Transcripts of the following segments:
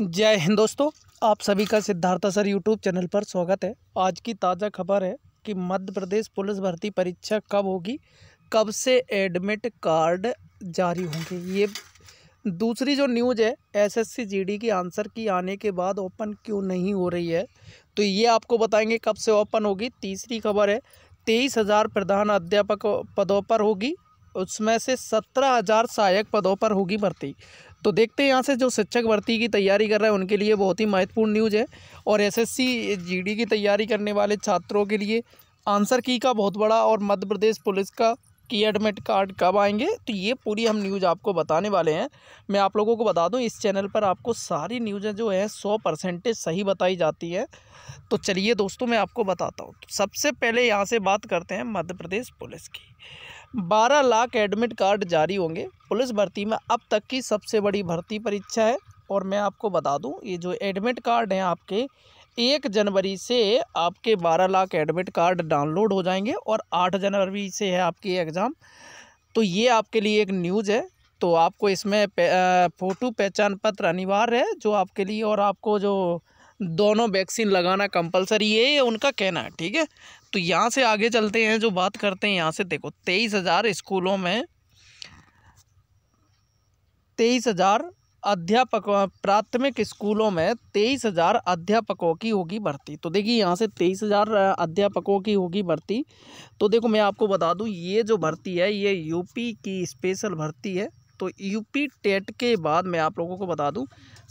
जय हिंद दोस्तों आप सभी का सिद्धार्था सर यूट्यूब चैनल पर स्वागत है आज की ताज़ा खबर है कि मध्य प्रदेश पुलिस भर्ती परीक्षा कब होगी कब से एडमिट कार्ड जारी होंगे ये दूसरी जो न्यूज़ है एसएससी जीडी की आंसर की आने के बाद ओपन क्यों नहीं हो रही है तो ये आपको बताएंगे कब से ओपन होगी तीसरी खबर है तेईस हज़ार प्रधान अध्यापक पदों पर होगी उसमें से सत्रह हज़ार सहायक पदों पर होगी भर्ती तो देखते हैं यहाँ से जो शिक्षक भर्ती की तैयारी कर रहे हैं उनके लिए बहुत ही महत्वपूर्ण न्यूज़ है और एसएससी जीडी की तैयारी करने वाले छात्रों के लिए आंसर की का बहुत बड़ा और मध्य प्रदेश पुलिस का कि एडमिट कार्ड कब आएंगे तो ये पूरी हम न्यूज़ आपको बताने वाले हैं मैं आप लोगों को बता दूं इस चैनल पर आपको सारी न्यूज़ें जो हैं सौ परसेंटेज सही बताई जाती हैं तो चलिए दोस्तों मैं आपको बताता हूँ तो सबसे पहले यहाँ से बात करते हैं मध्य प्रदेश पुलिस की बारह लाख एडमिट कार्ड जारी होंगे पुलिस भर्ती में अब तक की सबसे बड़ी भर्ती परीक्षा है और मैं आपको बता दूँ ये जो एडमिट कार्ड हैं आपके एक जनवरी से आपके बारह लाख एडमिट कार्ड डाउनलोड हो जाएंगे और आठ जनवरी से है आपकी एग्ज़ाम तो ये आपके लिए एक न्यूज़ है तो आपको इसमें फ़ोटो पहचान पत्र अनिवार्य है जो आपके लिए और आपको जो दोनों वैक्सीन लगाना कंपलसरी है ये उनका कहना है ठीक है तो यहाँ से आगे चलते हैं जो बात करते हैं यहाँ से देखो तेईस हज़ार स्कूलों में तेईस हज़ार अध्यापकों प्राथमिक स्कूलों में तेईस हज़ार अध्यापकों की होगी भर्ती तो देखिए यहाँ से तेईस हज़ार अध्यापकों की होगी भर्ती तो देखो मैं आपको बता दूँ ये जो भर्ती है ये यूपी की स्पेशल भर्ती है तो यूपी टेट के बाद मैं आप लोगों को बता दूँ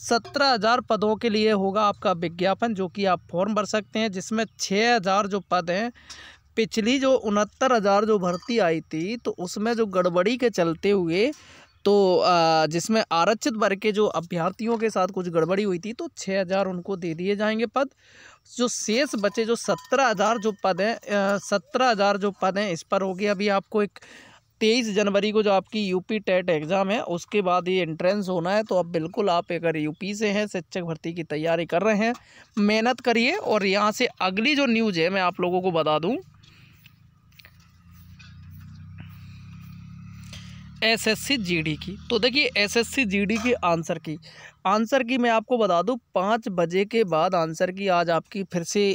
सत्रह हज़ार पदों के लिए होगा आपका विज्ञापन जो कि आप फॉर्म भर सकते हैं जिसमें छः हज़ार जो पद हैं पिछली जो उनहत्तर हज़ार जो भर्ती आई थी तो उसमें जो गड़बड़ी के चलते हुए तो जिसमें आरक्षित वर्ग के जो अभ्यर्थियों के साथ कुछ गड़बड़ी हुई थी तो छः हज़ार उनको दे दिए जाएंगे पद जो शेष बचे जो सत्रह हज़ार जो पद हैं सत्रह हज़ार जो पद हैं इस पर होगी अभी आपको एक तेईस जनवरी को जो आपकी यूपी टेट एग्ज़ाम है उसके बाद ये एंट्रेंस होना है तो अब बिल्कुल आप अगर यूपी से हैं शिक्षक भर्ती की तैयारी कर रहे हैं मेहनत करिए और यहाँ से अगली जो न्यूज़ है मैं आप लोगों को बता दूँ एसएससी जीडी की तो देखिए एसएससी जीडी की आंसर की आंसर की मैं आपको बता दूं पाँच बजे के बाद आंसर की आज आपकी फिर से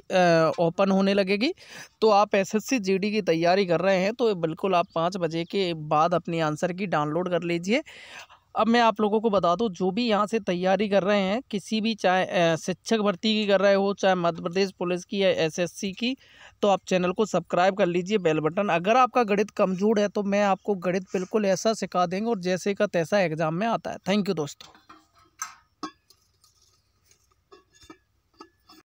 ओपन होने लगेगी तो आप एसएससी जीडी की तैयारी कर रहे हैं तो बिल्कुल आप पाँच बजे के बाद अपनी आंसर की डाउनलोड कर लीजिए अब मैं आप लोगों को बता दूँ जो भी यहाँ से तैयारी कर रहे हैं किसी भी चाहे शिक्षक भर्ती की कर रहे हो चाहे मध्य प्रदेश पुलिस की या एसएससी की तो आप चैनल को सब्सक्राइब कर लीजिए बेल बटन अगर आपका गणित कमजोर है तो मैं आपको गणित बिल्कुल ऐसा सिखा देंगे और जैसे का तैसा एग्ज़ाम में आता है थैंक यू दोस्तों